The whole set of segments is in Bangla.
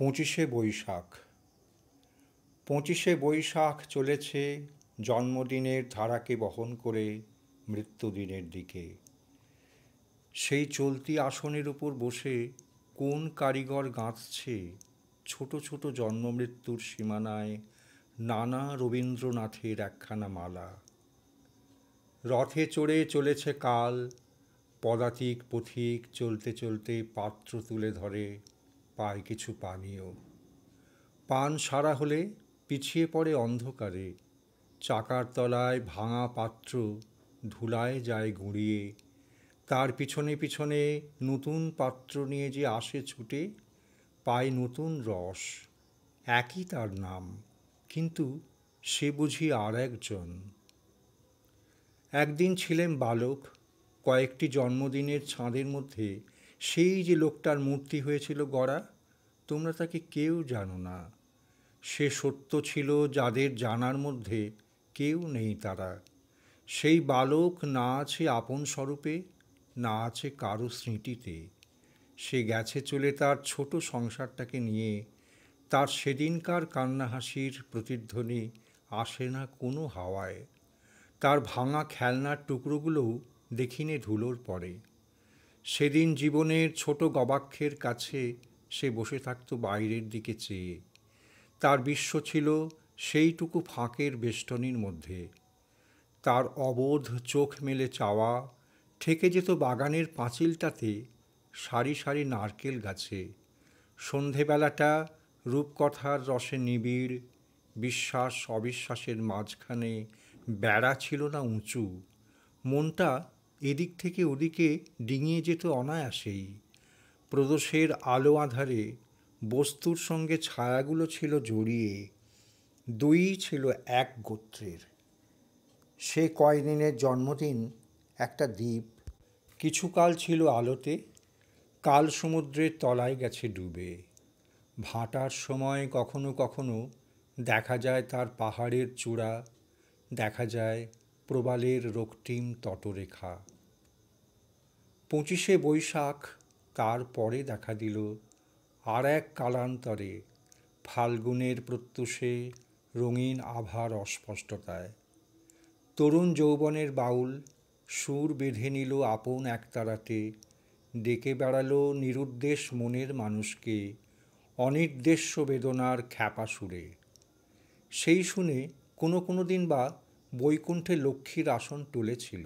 পঁচিশে বৈশাখ পঁচিশে বৈশাখ চলেছে জন্মদিনের ধারাকে বহন করে মৃত্যুদিনের দিকে সেই চলতি আসনের উপর বসে কোন কারিগর গাঁথছে ছোট ছোট জন্মমৃত্যুর সীমানায় নানা রবীন্দ্রনাথের একখানা মালা রথে চড়ে চলেছে কাল পদাতিক পথিক চলতে চলতে পাত্র তুলে ধরে পায় কিছু পানীয় পান সারা হলে পিছিয়ে পড়ে অন্ধকারে চাকার তলায় ভাঙা পাত্র ধুলায় যায় গুঁড়িয়ে তার পিছনে পিছনে নতুন পাত্র নিয়ে যে আসে ছুটে পায় নতুন রস একই তার নাম কিন্তু সে বুঝি আর একজন একদিন ছিলেন বালক কয়েকটি জন্মদিনের ছাঁদের মধ্যে সেই যে লোকটার মূর্তি হয়েছিল গড়া তোমরা তাকে কেউ জানো না সে সত্য ছিল যাদের জানার মধ্যে কেউ নেই তারা সেই বালক না আছে আপন স্বরূপে না আছে কারো স্মৃতিতে সে গেছে চলে তার ছোট সংসারটাকে নিয়ে তার সেদিনকার কান্নাহাসির প্রতিধ্বনি আসে না কোনো হাওয়ায় তার ভাঙা খেলনার টুকরোগুলোও দেখিনে ধুলোর পরে সেদিন জীবনের ছোট গবাক্ষের কাছে সে বসে থাকত বাইরের দিকে চেয়ে তার বিশ্ব ছিল সেইটুকু ফাঁকের বেষ্টনীর মধ্যে তার অবোধ চোখ মেলে চাওয়া ঠেকে যেত বাগানের পাঁচিলটাতে সারি সারি নারকেল গাছে সন্ধেবেলাটা রূপকথার রসে নিবিড় বিশ্বাস অবিশ্বাসের মাঝখানে বেড়া ছিল না উঁচু মনটা এদিক থেকে ওদিকে ডিঙিয়ে যেত অনায়াসেই প্রদোষের আলো আধারে বস্তুর সঙ্গে ছায়াগুলো ছিল জড়িয়ে দুই ছিল এক গোত্রের সে কয়দিনের জন্মদিন একটা দ্বীপ কিছুকাল ছিল আলোতে কাল সমুদ্রের তলায় গেছে ডুবে ভাটার সময় কখনো কখনো দেখা যায় তার পাহাড়ের চূড়া দেখা যায় প্রবালের রক্তিম তটরেখা পঁচিশে বৈশাখ তার পরে দেখা দিল আর এক কালান্তরে ফাল্গুনের প্রত্যুষে রঙিন আভার অস্পষ্টতায় তরুণ যৌবনের বাউল সুর বেঁধে নিল আপন একতারাতে ডেকে বেড়ালো নিরুদ্দেশ মনের মানুষকে অনির্দেশ্য বেদনার খ্যাপা সুরে সেই শুনে কোনো কোনো দিন বা বৈকুণ্ঠে লক্ষ্মীর আসন তুলেছিল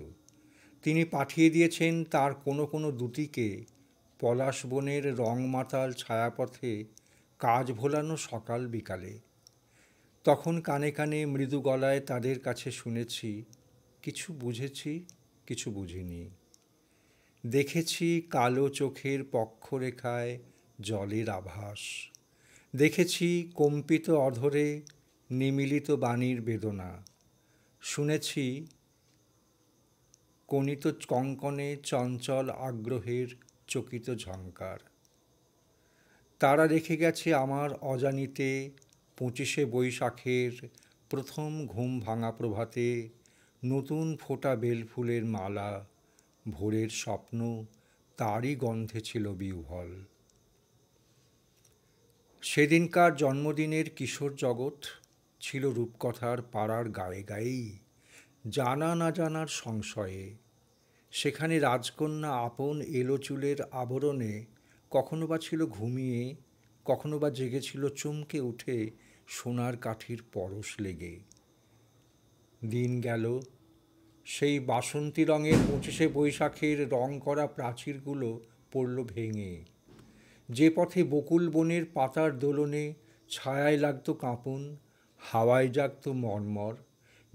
তিনি পাঠিয়ে দিয়েছেন তার কোনো কোনো দুটিকে পলাশ পলাশবনের রংমাতাল ছায়াপথে কাজ ভোলানো সকাল বিকালে তখন কানে কানে মৃদু গলায় তাদের কাছে শুনেছি কিছু বুঝেছি কিছু বুঝিনি দেখেছি কালো চোখের পক্ষরেখায় জলের আভাস দেখেছি কম্পিত অধরে নিমিলিত বাণীর বেদনা শুনেছি কণিত কঙ্কনে চঞ্চল আগ্রহের চকিত ঝঙ্কার তারা রেখে গেছে আমার অজানিতে পঁচিশে বৈশাখের প্রথম ঘুম ভাঙা প্রভাতে নতুন ফোটা বেলফুলের মালা ভোরের স্বপ্ন তারই গন্ধে ছিল বিহ্বল সেদিনকার জন্মদিনের কিশোর জগৎ ছিল রূপকথার পাড়ার গায়ে গায়েই জানা না জানার সংশয়ে সেখানে রাজকন্যা আপন এলো চুলের আবরণে কখনো বা ছিল ঘুমিয়ে কখনো বা জেগেছিল চমকে উঠে সোনার কাঠির পরশ লেগে দিন গেল সেই বাসন্তী রঙের পঁচিশে বৈশাখের রং করা প্রাচীরগুলো পড়ল ভেঙে যে পথে বকুল বনের পাতার দোলনে ছায়ায় লাগতো কাঁপন হাওয়ায় জাগত মর্মর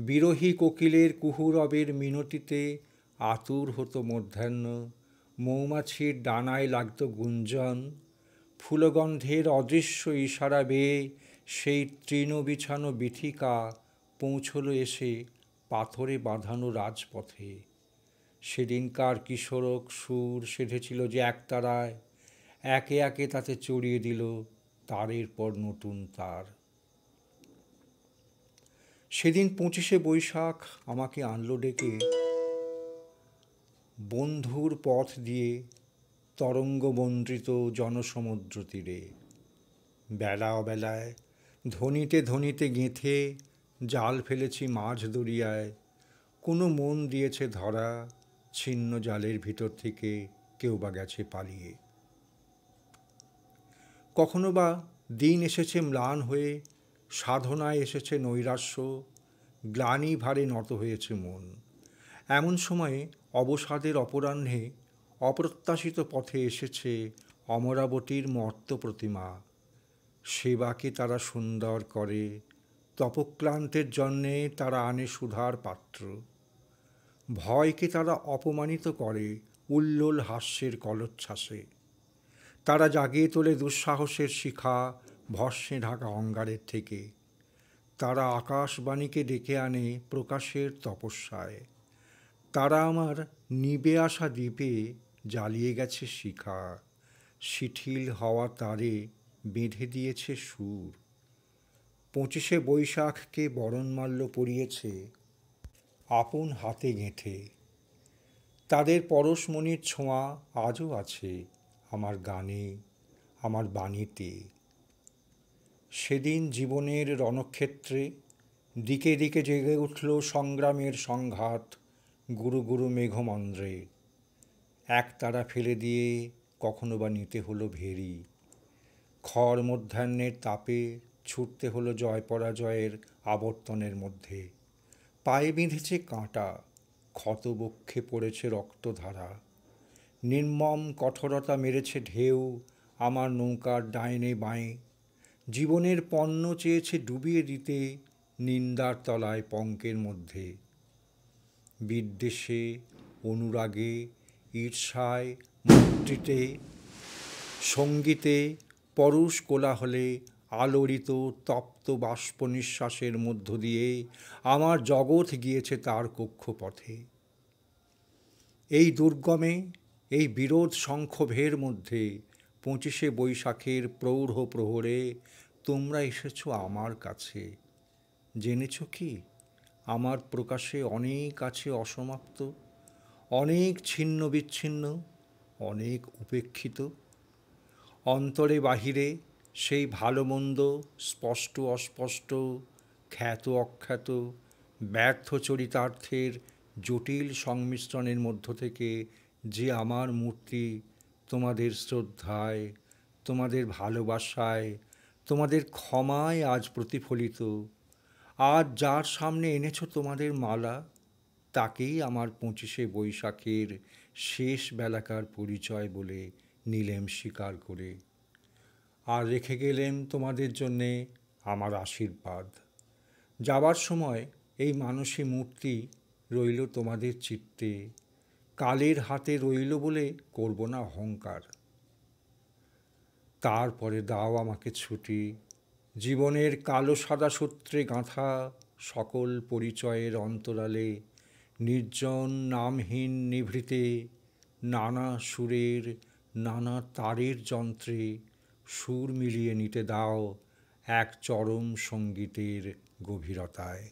বিরোহী কোকিলের কুহুরবের মিনতিতে আতুর হতো মধ্যাহ্ন মৌমাছির ডানায় লাগত গুঞ্জন ফুলগন্ধের অদৃশ্য ইশারা বেয়ে সেই তৃণ বিছানো বিথিকা পৌঁছল এসে পাথরে বাঁধানো রাজপথে সেদিনকার কিশোরক সুর সেধেছিল যে একতারায় একে একে তাতে চড়িয়ে দিল তারের পর নতুন তার সেদিন পঁচিশে বৈশাখ আমাকে আনলো ডেকে বন্ধুর পথ দিয়ে তরঙ্গবন্দ্রিত জনসমুদ্র তীরে বেলা অবেলায় ধনিতে ধনিতে গেঁথে জাল ফেলেছি মাঝ দরিয়ায় কোনো মন দিয়েছে ধরা ছিন্ন জালের ভিতর থেকে কেউ বা গেছে পালিয়ে কখনো বা দিন এসেছে ম্লান হয়ে সাধনায় এসেছে নৈরাশ্য গ্লানি ভারে নত হয়েছে মন এমন সময়ে অবসাদের অপরাহ্নে অপ্রত্যাশিত পথে এসেছে অমরাবতীর মর্ত প্রতিমা সেবাকে তারা সুন্দর করে তপক্লান্তের জন্যে তারা আনে সুধার পাত্র ভয়কে তারা অপমানিত করে উল্লোল হাস্যের কলোচ্ছ্বাসে তারা জাগিয়ে তোলে দুঃসাহসের শিখা ভস্মে ঢাকা অঙ্গারের থেকে তারা আকাশবাণীকে ডেকে আনে প্রকাশের তপস্যায় তারা আমার নিবে আসা দ্বীপে জ্বালিয়ে গেছে শিখা শিথিল হওয়া তারে বেঁধে দিয়েছে সুর পঁচিশে বৈশাখকে বরণ মাল্য পরিয়েছে আপন হাতে গেঁথে তাদের পরশমণির ছোঁয়া আজও আছে আমার গানে আমার বাণীতে সেদিন জীবনের রণক্ষেত্রে দিকে দিকে জেগে উঠল সংগ্রামের সংঘাত গুরু গুরু মেঘমন্দ্রে এক তারা ফেলে দিয়ে কখনো বা নিতে হলো ভেরি খড় মধ্যাহ্নের তাপে ছুটতে হলো জয় পরাজয়ের আবর্তনের মধ্যে পায়ে বেঁধেছে কাঁটা ক্ষতবক্ষে পড়েছে রক্তধারা নির্মম কঠোরতা মেরেছে ঢেউ আমার নৌকার ডাইনে বাঁয়ে জীবনের পণ্য চেয়েছে ডুবিয়ে দিতে নিন্দার তলায় পঙ্কের মধ্যে বিদ্বেষে অনুরাগে ঈর্ষায় মূর্তিতে সঙ্গীতে পরশ কোলাহলে আলোড়িত তপ্ত বাষ্প নিঃশ্বাসের মধ্য দিয়ে আমার জগৎ গিয়েছে তার কক্ষপথে এই দুর্গমে এই বিরোধ সংক্ষোভের মধ্যে পঁচিশে বৈশাখের প্রৌঢ় প্রহরে তোমরা এসেছ আমার কাছে জেনেছ কি আমার প্রকাশে অনেক আছে অসমাপ্ত অনেক ছিন্ন বিচ্ছিন্ন অনেক উপেক্ষিত অন্তরে বাহিরে সেই ভালো মন্দ স্পষ্ট অস্পষ্ট খ্যাত অখ্যাত ব্যর্থ চরিতার্থের জটিল সংমিশ্রণের মধ্য থেকে যে আমার মূর্তি তোমাদের শ্রদ্ধায় তোমাদের ভালোবাসায় তোমাদের ক্ষমায় আজ প্রতিফলিত আজ যার সামনে এনেছ তোমাদের মালা তাকেই আমার পঁচিশে বৈশাখের শেষ বেলাকার পরিচয় বলে নিলেম স্বীকার করে আর রেখে গেলেন তোমাদের জন্যে আমার আশীর্বাদ যাবার সময় এই মানসী মূর্তি রইল তোমাদের চিত্তে কালের হাতে রইল বলে করব না অহংকার তারপরে দাও আমাকে ছুটি জীবনের কালো সাদা সূত্রে গাঁথা সকল পরিচয়ের অন্তরালে নির্জন নামহীন নিভৃতে নানা সুরের নানা তারের যন্ত্রে সুর মিলিয়ে নিতে দাও এক চরম সঙ্গীতের গভীরতায়